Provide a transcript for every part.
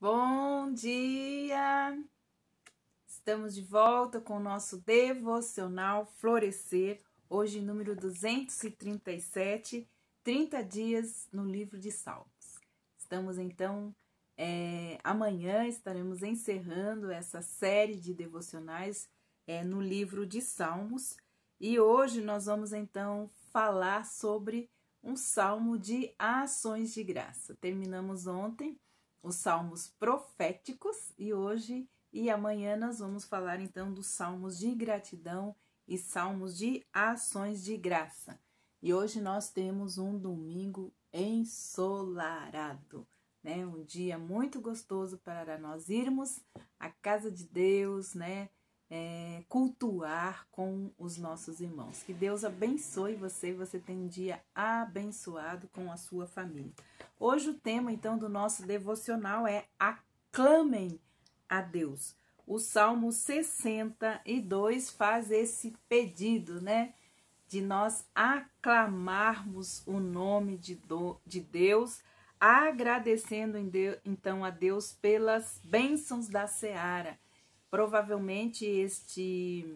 Bom dia! Estamos de volta com o nosso devocional Florescer, hoje número 237, 30 dias no livro de Salmos. Estamos então, é, amanhã estaremos encerrando essa série de devocionais é, no livro de Salmos e hoje nós vamos então falar sobre um salmo de ações de graça. Terminamos ontem os salmos proféticos e hoje e amanhã nós vamos falar então dos salmos de gratidão e salmos de ações de graça. E hoje nós temos um domingo ensolarado, né? Um dia muito gostoso para nós irmos à casa de Deus, né? é, cultuar com os nossos irmãos. Que Deus abençoe você e você tenha um dia abençoado com a sua família. Hoje o tema então do nosso devocional é aclamem a Deus. O Salmo 62 faz esse pedido, né? De nós aclamarmos o nome de, do, de Deus, agradecendo então a Deus pelas bênçãos da seara Provavelmente este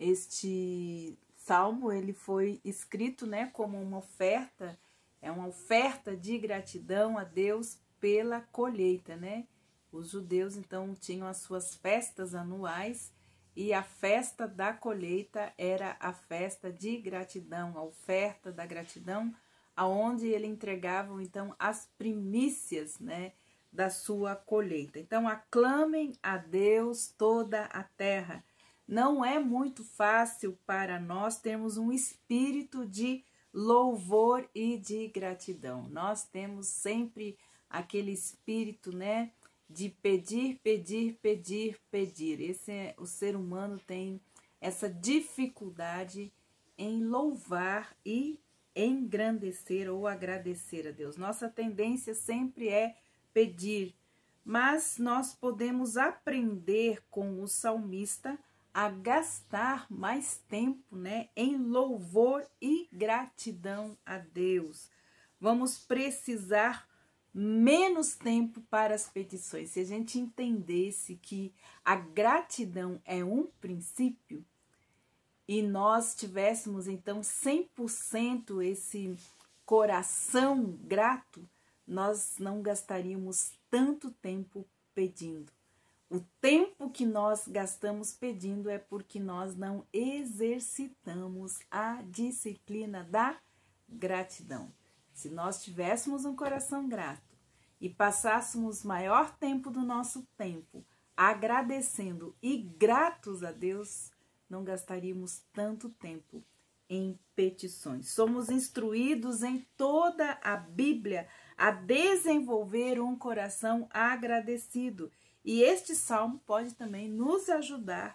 este salmo ele foi escrito, né, como uma oferta, é uma oferta de gratidão a Deus pela colheita, né? Os judeus então tinham as suas festas anuais e a festa da colheita era a festa de gratidão, a oferta da gratidão, aonde ele entregavam então as primícias, né? da sua colheita. Então, aclamem a Deus toda a terra. Não é muito fácil para nós termos um espírito de louvor e de gratidão. Nós temos sempre aquele espírito, né, de pedir, pedir, pedir, pedir. Esse é, o ser humano tem essa dificuldade em louvar e engrandecer ou agradecer a Deus. Nossa tendência sempre é pedir, mas nós podemos aprender com o salmista a gastar mais tempo, né, em louvor e gratidão a Deus. Vamos precisar menos tempo para as petições. Se a gente entendesse que a gratidão é um princípio e nós tivéssemos então 100% esse coração grato, nós não gastaríamos tanto tempo pedindo. O tempo que nós gastamos pedindo é porque nós não exercitamos a disciplina da gratidão. Se nós tivéssemos um coração grato e passássemos maior tempo do nosso tempo agradecendo e gratos a Deus, não gastaríamos tanto tempo em petições. Somos instruídos em toda a Bíblia a desenvolver um coração agradecido. E este salmo pode também nos ajudar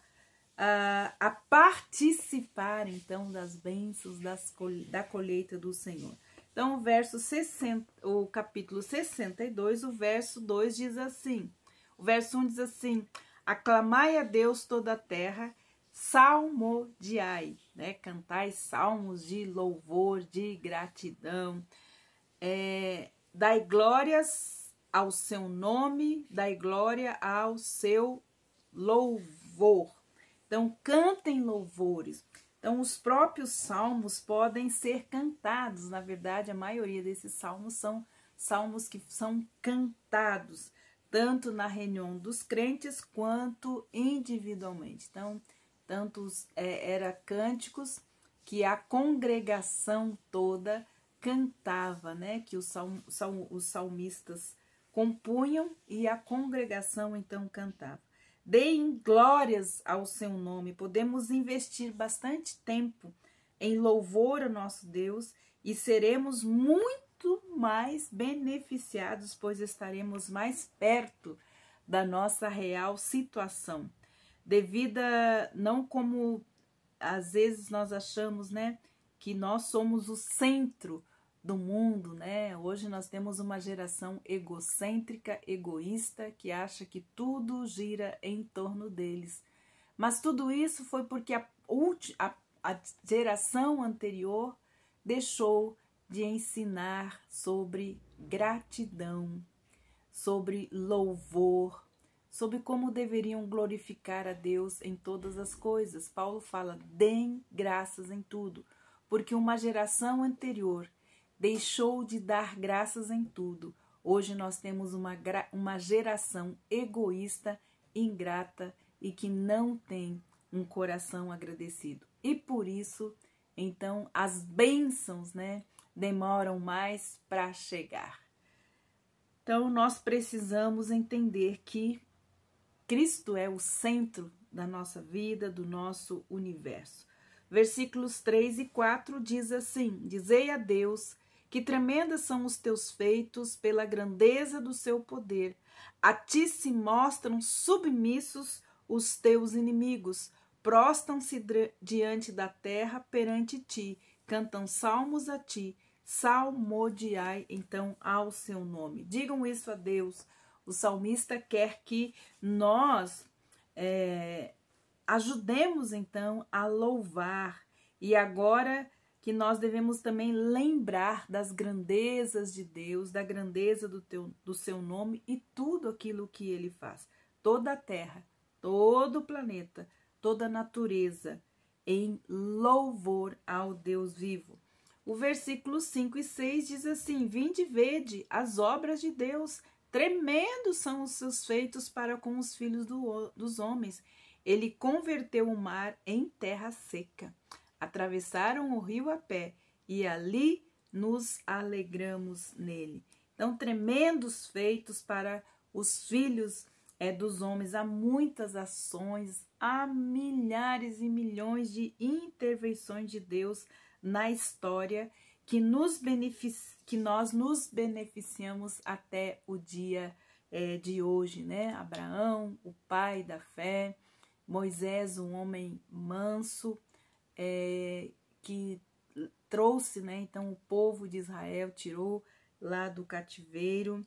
uh, a participar, então, das bênçãos das da colheita do Senhor. Então, o, verso 60, o capítulo 62, o verso 2 diz assim: o verso 1 diz assim: Aclamai a Deus toda a terra, salmodiai, né? cantai salmos de louvor, de gratidão. É, Dai glórias ao seu nome, dai glória ao seu louvor. Então, cantem louvores. Então, os próprios salmos podem ser cantados. Na verdade, a maioria desses salmos são salmos que são cantados, tanto na reunião dos crentes quanto individualmente. Então, tantos é, era cânticos que a congregação toda cantava, né? Que os, salm, sal, os salmistas compunham e a congregação então cantava. Deem glórias ao seu nome. Podemos investir bastante tempo em louvor ao nosso Deus e seremos muito mais beneficiados, pois estaremos mais perto da nossa real situação. Devida não como às vezes nós achamos, né? que nós somos o centro do mundo, né? Hoje nós temos uma geração egocêntrica, egoísta, que acha que tudo gira em torno deles. Mas tudo isso foi porque a, a, a geração anterior deixou de ensinar sobre gratidão, sobre louvor, sobre como deveriam glorificar a Deus em todas as coisas. Paulo fala: deem graças em tudo porque uma geração anterior deixou de dar graças em tudo. Hoje nós temos uma, uma geração egoísta, ingrata e que não tem um coração agradecido. E por isso, então, as bênçãos, né, demoram mais para chegar. Então, nós precisamos entender que Cristo é o centro da nossa vida, do nosso universo versículos 3 e 4 diz assim: Dizei a Deus que tremendas são os teus feitos pela grandeza do seu poder. A ti se mostram submissos os teus inimigos, prostam-se diante da terra perante ti, cantam salmos a ti, salmodiai então ao seu nome. Digam isso a Deus. O salmista quer que nós é, Ajudemos então a louvar e agora que nós devemos também lembrar das grandezas de Deus, da grandeza do, teu, do seu nome e tudo aquilo que ele faz. Toda a terra, todo o planeta, toda a natureza, em louvor ao Deus vivo. O versículo 5 e 6 diz assim: Vinde e vede as obras de Deus, tremendos são os seus feitos para com os filhos do, dos homens. Ele converteu o mar em terra seca. Atravessaram o rio a pé e ali nos alegramos nele. Então, tremendos feitos para os filhos é, dos homens. Há muitas ações, há milhares e milhões de intervenções de Deus na história que, nos que nós nos beneficiamos até o dia é, de hoje, né? Abraão, o pai da fé, Moisés, um homem manso, é, que trouxe, né, então, o povo de Israel, tirou lá do cativeiro.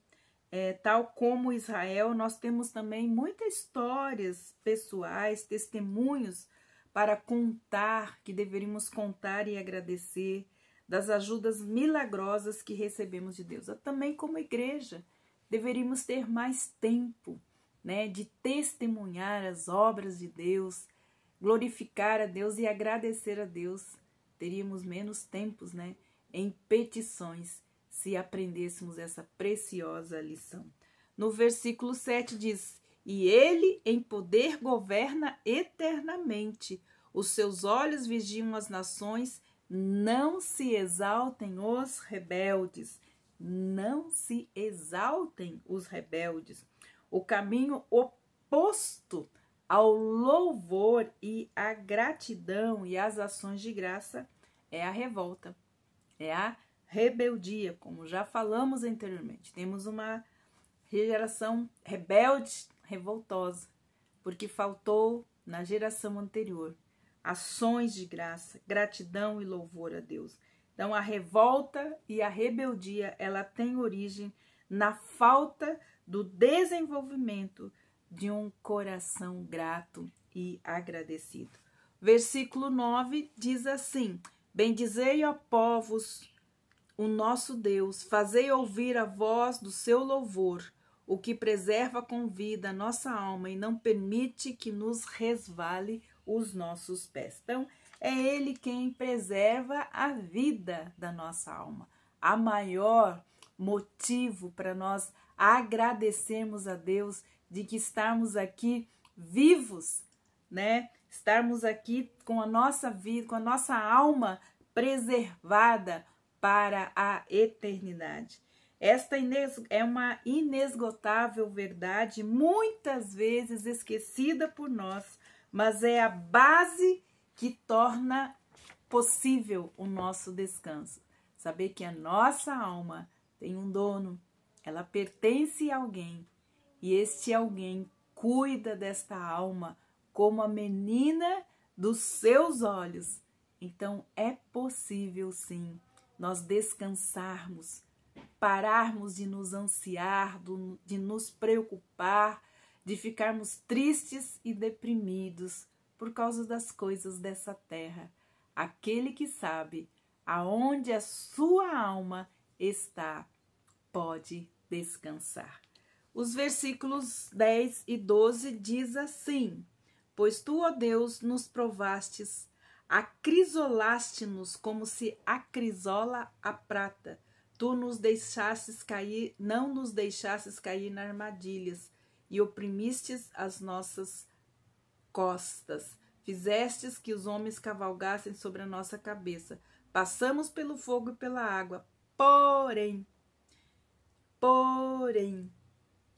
É, tal como Israel, nós temos também muitas histórias pessoais, testemunhos para contar, que deveríamos contar e agradecer das ajudas milagrosas que recebemos de Deus. Também como igreja, deveríamos ter mais tempo né, de testemunhar as obras de Deus, glorificar a Deus e agradecer a Deus, teríamos menos tempos, né, em petições se aprendêssemos essa preciosa lição. No versículo 7 diz: "E ele em poder governa eternamente. Os seus olhos vigiam as nações, não se exaltem os rebeldes." não se exaltem os rebeldes o caminho oposto ao louvor e à gratidão e às ações de graça é a revolta, é a rebeldia, como já falamos anteriormente. Temos uma geração rebelde, revoltosa, porque faltou na geração anterior ações de graça, gratidão e louvor a Deus. Então a revolta e a rebeldia, ela tem origem na falta do desenvolvimento de um coração grato e agradecido. Versículo 9 diz assim: Bendizei, ó povos, o nosso Deus, fazei ouvir a voz do seu louvor, o que preserva com vida a nossa alma e não permite que nos resvale os nossos pés. Então, é Ele quem preserva a vida da nossa alma. A maior motivo para nós agradecermos a Deus de que estarmos aqui vivos, né? Estarmos aqui com a nossa vida, com a nossa alma preservada para a eternidade. Esta é uma inesgotável verdade, muitas vezes esquecida por nós, mas é a base que torna possível o nosso descanso. Saber que a nossa alma tem um dono, ela pertence a alguém e este alguém cuida desta alma como a menina dos seus olhos. Então é possível sim nós descansarmos, pararmos de nos ansiar, de nos preocupar, de ficarmos tristes e deprimidos por causa das coisas dessa terra. Aquele que sabe aonde a sua alma está, pode descansar. Os versículos 10 e 12 diz assim: Pois tu, ó Deus, nos provastes, acrisolaste-nos como se acrisola a prata. Tu nos deixastes cair, não nos deixastes cair nas armadilhas e oprimistes as nossas costas. Fizestes que os homens cavalgassem sobre a nossa cabeça. Passamos pelo fogo e pela água, porém, porém,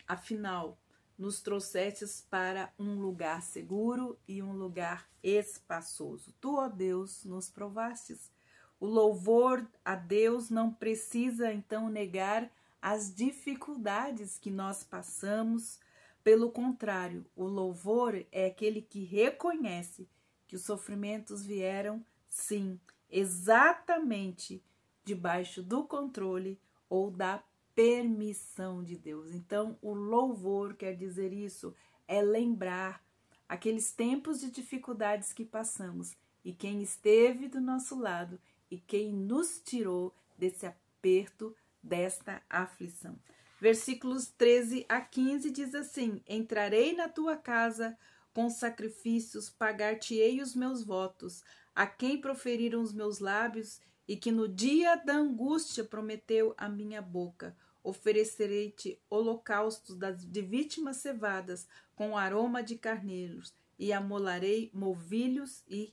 afinal, nos trouxestes para um lugar seguro e um lugar espaçoso. Tu, ó Deus, nos provastes. O louvor a Deus não precisa então negar as dificuldades que nós passamos. Pelo contrário, o louvor é aquele que reconhece que os sofrimentos vieram, sim, exatamente debaixo do controle ou da permissão de Deus. Então, o louvor quer dizer isso, é lembrar aqueles tempos de dificuldades que passamos e quem esteve do nosso lado e quem nos tirou desse aperto, desta aflição. Versículos 13 a 15 diz assim: Entrarei na tua casa com sacrifícios, pagar-te-ei os meus votos. A quem proferiram os meus lábios, e que no dia da angústia prometeu à minha boca. Oferecerei-te holocaustos de vítimas cevadas com aroma de carneiros e amolarei movilhos e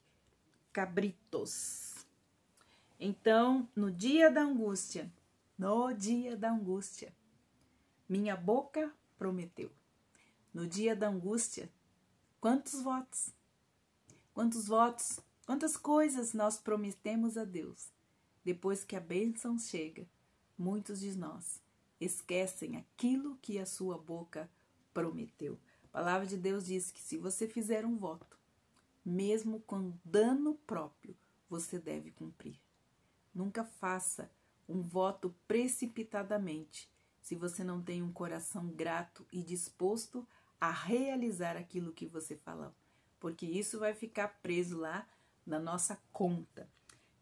cabritos. Então, no dia da angústia, no dia da angústia, minha boca prometeu. No dia da angústia, quantos votos? Quantos votos? Quantas coisas nós prometemos a Deus? depois que a bênção chega, muitos de nós esquecem aquilo que a sua boca prometeu. A palavra de Deus diz que se você fizer um voto, mesmo com dano próprio, você deve cumprir. Nunca faça um voto precipitadamente se você não tem um coração grato e disposto a realizar aquilo que você falou, porque isso vai ficar preso lá na nossa conta.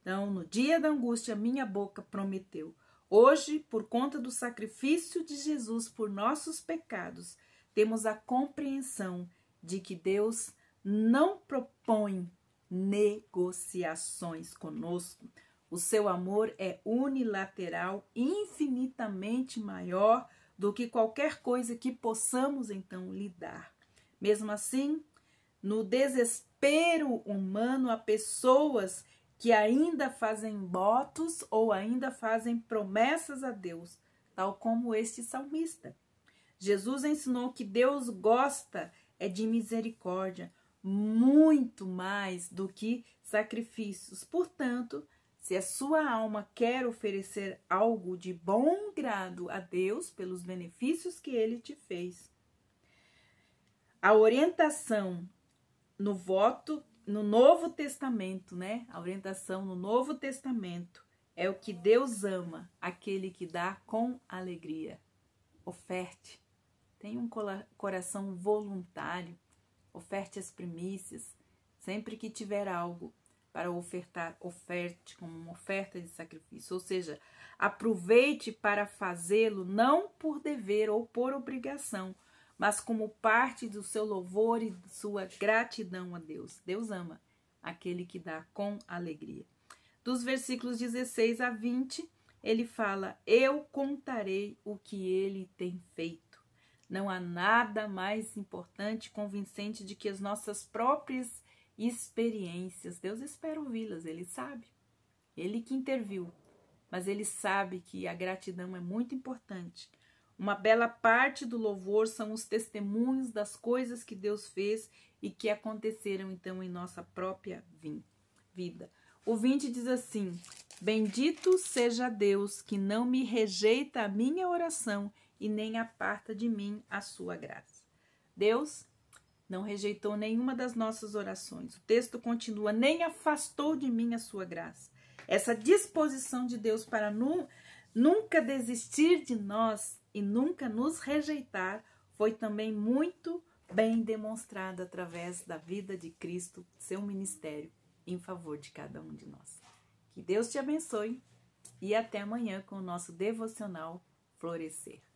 Então, no dia da angústia, minha boca prometeu. Hoje, por conta do sacrifício de Jesus por nossos pecados, temos a compreensão de que Deus não propõe negociações conosco. O seu amor é unilateral, infinitamente maior do que qualquer coisa que possamos então lidar. Mesmo assim, no desespero humano, há pessoas que ainda fazem votos ou ainda fazem promessas a Deus, tal como este salmista. Jesus ensinou que Deus gosta é de misericórdia, muito mais do que sacrifícios. Portanto, se a sua alma quer oferecer algo de bom grado a Deus pelos benefícios que ele te fez, a orientação no voto no Novo Testamento, né? A orientação no Novo Testamento é o que Deus ama, aquele que dá com alegria. Oferte. Tenha um coração voluntário. Oferte as primícias. Sempre que tiver algo para ofertar, oferte como uma oferta de sacrifício. Ou seja, aproveite para fazê-lo não por dever ou por obrigação, mas como parte do seu louvor e sua gratidão a Deus. Deus ama aquele que dá com alegria. Dos versículos 16 a 20, ele fala: Eu contarei o que ele tem feito. Não há nada mais importante, convincente de que as nossas próprias experiências. Deus espera ouvi-las, ele sabe. Ele que interviu, mas ele sabe que a gratidão é muito importante uma bela parte do louvor são os testemunhos das coisas que Deus fez e que aconteceram então em nossa própria vida. O 20 diz assim: Bendito seja Deus que não me rejeita a minha oração e nem aparta de mim a sua graça. Deus não rejeitou nenhuma das nossas orações. O texto continua: nem afastou de mim a sua graça. Essa disposição de Deus para nu nunca desistir de nós e nunca nos rejeitar foi também muito bem demonstrado através da vida de Cristo, seu ministério em favor de cada um de nós. Que Deus te abençoe e até amanhã com o nosso devocional Florescer.